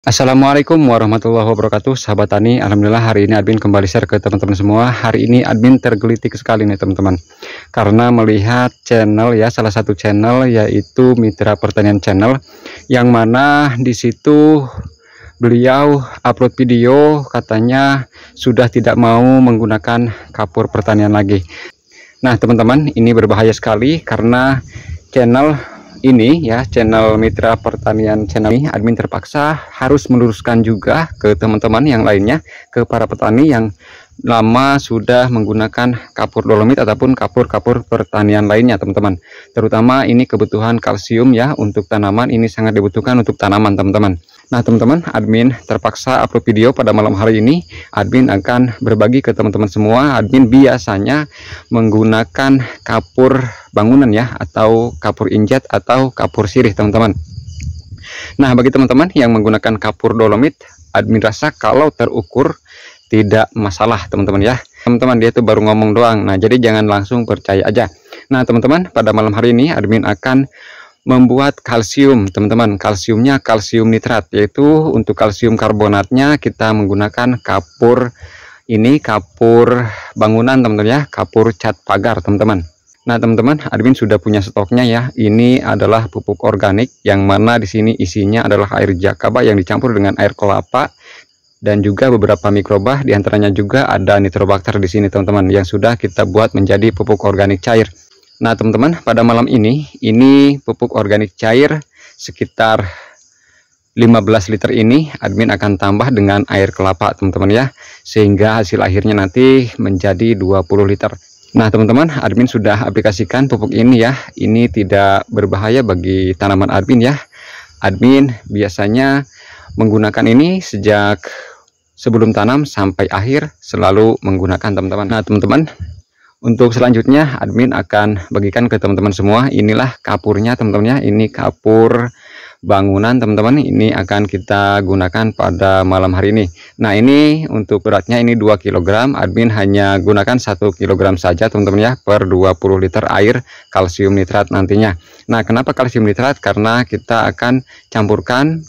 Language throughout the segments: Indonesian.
Assalamualaikum warahmatullahi wabarakatuh sahabat tani Alhamdulillah hari ini admin kembali share ke teman-teman semua hari ini admin tergelitik sekali nih teman-teman karena melihat channel ya salah satu channel yaitu Mitra Pertanian Channel yang mana disitu beliau upload video katanya sudah tidak mau menggunakan kapur pertanian lagi nah teman-teman ini berbahaya sekali karena channel ini ya channel Mitra Pertanian channel ini admin terpaksa harus meluruskan juga ke teman-teman yang lainnya ke para petani yang lama sudah menggunakan kapur dolomit ataupun kapur-kapur pertanian lainnya teman-teman terutama ini kebutuhan kalsium ya untuk tanaman ini sangat dibutuhkan untuk tanaman teman-teman nah teman-teman admin terpaksa upload video pada malam hari ini admin akan berbagi ke teman-teman semua admin biasanya menggunakan kapur bangunan ya atau kapur injet atau kapur sirih teman-teman nah bagi teman-teman yang menggunakan kapur dolomit admin rasa kalau terukur tidak masalah teman-teman ya teman-teman dia itu baru ngomong doang nah jadi jangan langsung percaya aja nah teman-teman pada malam hari ini admin akan membuat kalsium teman-teman kalsiumnya kalsium nitrat yaitu untuk kalsium karbonatnya kita menggunakan kapur ini kapur bangunan teman-teman ya kapur cat pagar teman-teman Nah, teman-teman, admin sudah punya stoknya ya. Ini adalah pupuk organik yang mana di sini isinya adalah air jakaba yang dicampur dengan air kelapa dan juga beberapa mikroba diantaranya juga ada nitrobakter di sini teman-teman yang sudah kita buat menjadi pupuk organik cair. Nah, teman-teman, pada malam ini ini pupuk organik cair sekitar 15 liter ini admin akan tambah dengan air kelapa teman-teman ya sehingga hasil akhirnya nanti menjadi 20 liter Nah teman-teman admin sudah aplikasikan pupuk ini ya Ini tidak berbahaya bagi tanaman admin ya Admin biasanya menggunakan ini sejak sebelum tanam sampai akhir selalu menggunakan teman-teman Nah teman-teman untuk selanjutnya admin akan bagikan ke teman-teman semua Inilah kapurnya teman-teman ya Ini kapur bangunan teman-teman ini akan kita gunakan pada malam hari ini nah ini untuk beratnya ini 2 kg admin hanya gunakan 1 kg saja teman-teman ya per 20 liter air kalsium nitrat nantinya nah kenapa kalsium nitrat karena kita akan campurkan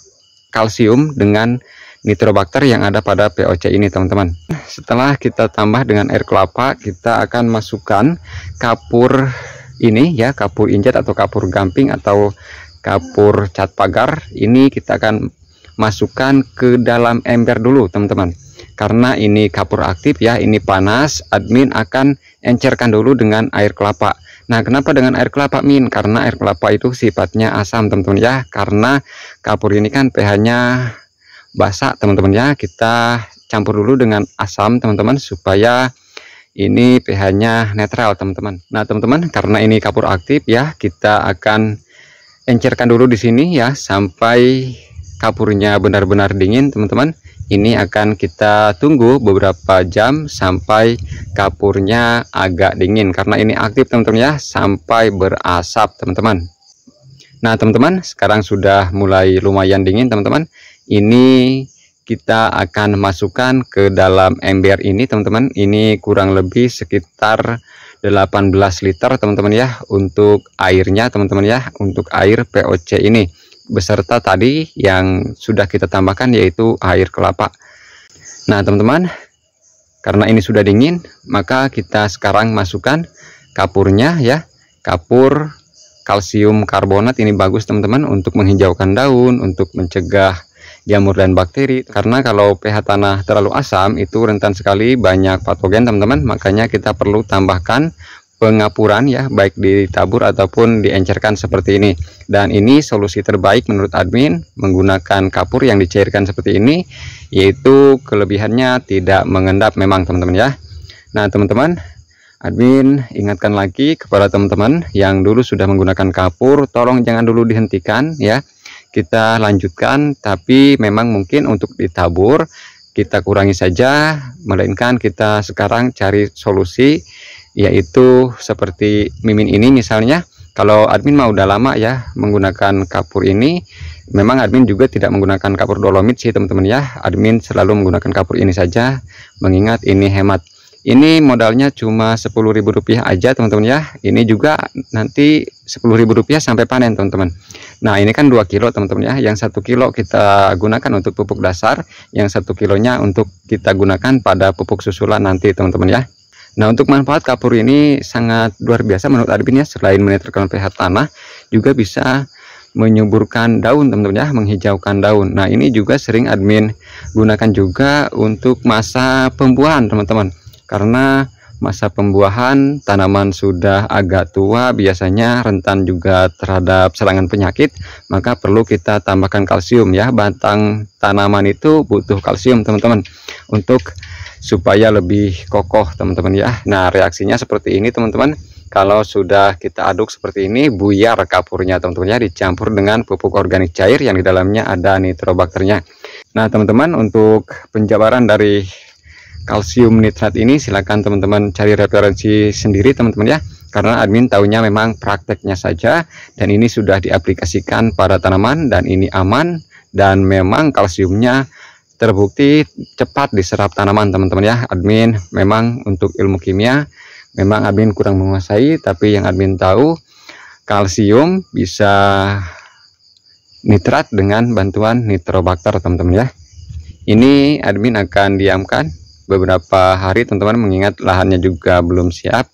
kalsium dengan nitrobakter yang ada pada POC ini teman-teman setelah kita tambah dengan air kelapa kita akan masukkan kapur ini ya kapur injet atau kapur gamping atau kapur cat pagar ini kita akan masukkan ke dalam ember dulu teman-teman karena ini kapur aktif ya ini panas admin akan encerkan dulu dengan air kelapa nah kenapa dengan air kelapa min karena air kelapa itu sifatnya asam teman-teman ya karena kapur ini kan pH nya basah teman-teman ya kita campur dulu dengan asam teman-teman supaya ini pH-nya netral teman-teman nah teman-teman karena ini kapur aktif ya kita akan encerkan dulu di sini ya sampai kapurnya benar-benar dingin teman-teman ini akan kita tunggu beberapa jam sampai kapurnya agak dingin karena ini aktif teman-teman ya sampai berasap teman-teman nah teman-teman sekarang sudah mulai lumayan dingin teman-teman ini kita akan masukkan ke dalam ember ini teman-teman ini kurang lebih sekitar 18 liter teman-teman ya untuk airnya teman-teman ya untuk air POC ini beserta tadi yang sudah kita tambahkan yaitu air kelapa nah teman-teman karena ini sudah dingin maka kita sekarang masukkan kapurnya ya kapur kalsium karbonat ini bagus teman-teman untuk menghijaukan daun untuk mencegah jamur dan bakteri karena kalau pH tanah terlalu asam itu rentan sekali banyak patogen teman-teman makanya kita perlu tambahkan pengapuran ya baik ditabur ataupun diencerkan seperti ini dan ini solusi terbaik menurut admin menggunakan kapur yang dicairkan seperti ini yaitu kelebihannya tidak mengendap memang teman-teman ya nah teman-teman admin ingatkan lagi kepada teman-teman yang dulu sudah menggunakan kapur tolong jangan dulu dihentikan ya kita lanjutkan tapi memang mungkin untuk ditabur kita kurangi saja melainkan kita sekarang cari solusi yaitu seperti mimin ini misalnya kalau admin mah udah lama ya menggunakan kapur ini memang admin juga tidak menggunakan kapur dolomit sih teman-teman ya admin selalu menggunakan kapur ini saja mengingat ini hemat ini modalnya cuma rp rupiah aja teman-teman ya ini juga nanti rp rupiah sampai panen teman-teman nah ini kan 2 kilo teman-teman ya yang satu kilo kita gunakan untuk pupuk dasar yang satu kilonya untuk kita gunakan pada pupuk susulan nanti teman-teman ya Nah untuk manfaat kapur ini sangat luar biasa menurut Arbin ya selain menetralkan pH tanah juga bisa menyuburkan daun teman-teman ya menghijaukan daun nah ini juga sering admin gunakan juga untuk masa pembuahan teman-teman karena masa pembuahan tanaman sudah agak tua biasanya rentan juga terhadap serangan penyakit maka perlu kita tambahkan kalsium ya batang tanaman itu butuh kalsium teman-teman untuk supaya lebih kokoh teman-teman ya nah reaksinya seperti ini teman-teman kalau sudah kita aduk seperti ini buyar kapurnya teman-teman ya dicampur dengan pupuk organik cair yang di dalamnya ada nitrobakternya nah teman-teman untuk penjabaran dari kalsium nitrat ini silakan teman-teman cari referensi sendiri teman-teman ya karena admin tahunya memang prakteknya saja dan ini sudah diaplikasikan pada tanaman dan ini aman dan memang kalsiumnya terbukti cepat diserap tanaman teman-teman ya admin memang untuk ilmu kimia memang admin kurang menguasai tapi yang admin tahu kalsium bisa nitrat dengan bantuan nitrobakter teman-teman ya ini admin akan diamkan beberapa hari teman-teman mengingat lahannya juga belum siap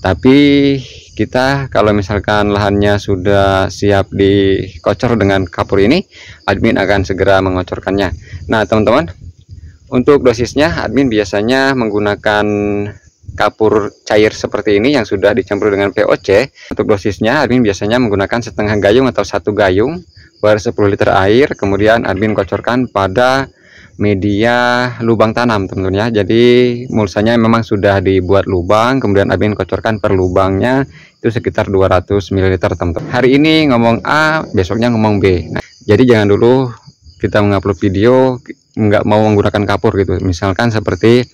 tapi kita kalau misalkan lahannya sudah siap dikocor dengan kapur ini admin akan segera mengocorkannya nah teman-teman untuk dosisnya admin biasanya menggunakan kapur cair seperti ini yang sudah dicampur dengan POC. untuk dosisnya admin biasanya menggunakan setengah gayung atau satu gayung per 10 liter air kemudian admin kocorkan pada media lubang tanam teman-teman ya jadi mulsanya memang sudah dibuat lubang kemudian abin kocorkan per lubangnya itu sekitar 200 ml teman-teman hari ini ngomong A besoknya ngomong B nah, jadi jangan dulu kita mengupload video nggak mau menggunakan kapur gitu misalkan seperti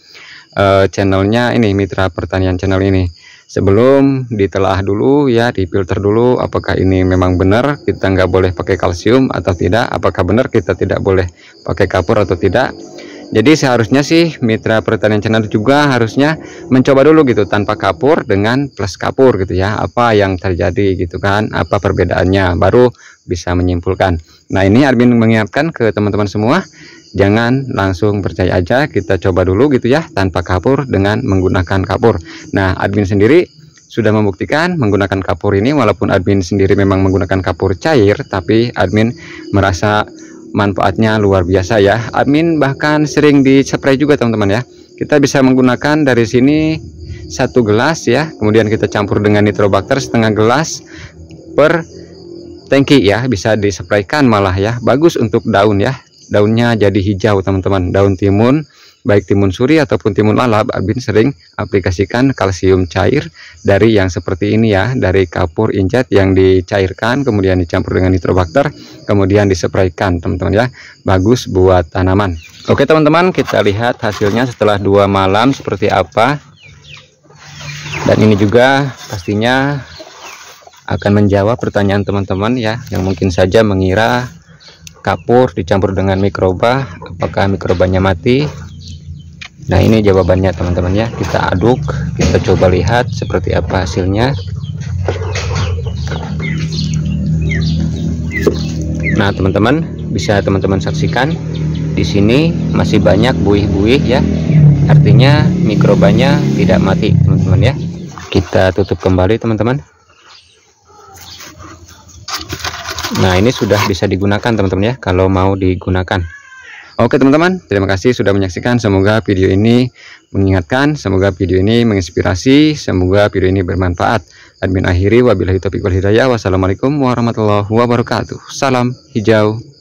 uh, channelnya ini mitra pertanian channel ini sebelum ditelah dulu ya filter dulu apakah ini memang benar kita nggak boleh pakai kalsium atau tidak apakah benar kita tidak boleh pakai kapur atau tidak jadi seharusnya sih mitra pertanian channel juga harusnya mencoba dulu gitu tanpa kapur dengan plus kapur gitu ya apa yang terjadi gitu kan apa perbedaannya baru bisa menyimpulkan nah ini admin mengingatkan ke teman-teman semua jangan langsung percaya aja kita coba dulu gitu ya tanpa kapur dengan menggunakan kapur nah admin sendiri sudah membuktikan menggunakan kapur ini walaupun admin sendiri memang menggunakan kapur cair tapi admin merasa manfaatnya luar biasa ya admin bahkan sering di juga teman-teman ya kita bisa menggunakan dari sini satu gelas ya kemudian kita campur dengan nitrobakter setengah gelas per tanki ya bisa disepraikan malah ya bagus untuk daun ya daunnya jadi hijau teman-teman daun timun baik timun suri ataupun timun lalap Abin sering aplikasikan kalsium cair dari yang seperti ini ya dari kapur injet yang dicairkan kemudian dicampur dengan nitrobakter kemudian disepraikan teman-teman ya bagus buat tanaman Oke teman-teman kita lihat hasilnya setelah dua malam seperti apa dan ini juga pastinya akan menjawab pertanyaan teman-teman ya yang mungkin saja mengira kapur dicampur dengan mikroba apakah mikrobanya mati nah ini jawabannya teman-teman ya kita aduk kita coba lihat seperti apa hasilnya nah teman-teman bisa teman-teman saksikan di sini masih banyak buih-buih ya artinya mikrobanya tidak mati teman-teman ya kita tutup kembali teman-teman Nah ini sudah bisa digunakan teman-teman ya kalau mau digunakan. Oke teman-teman terima kasih sudah menyaksikan semoga video ini mengingatkan semoga video ini menginspirasi semoga video ini bermanfaat. Admin akhiri wabillahi taufiq wal hidayah wassalamualaikum warahmatullahi wabarakatuh. Salam hijau.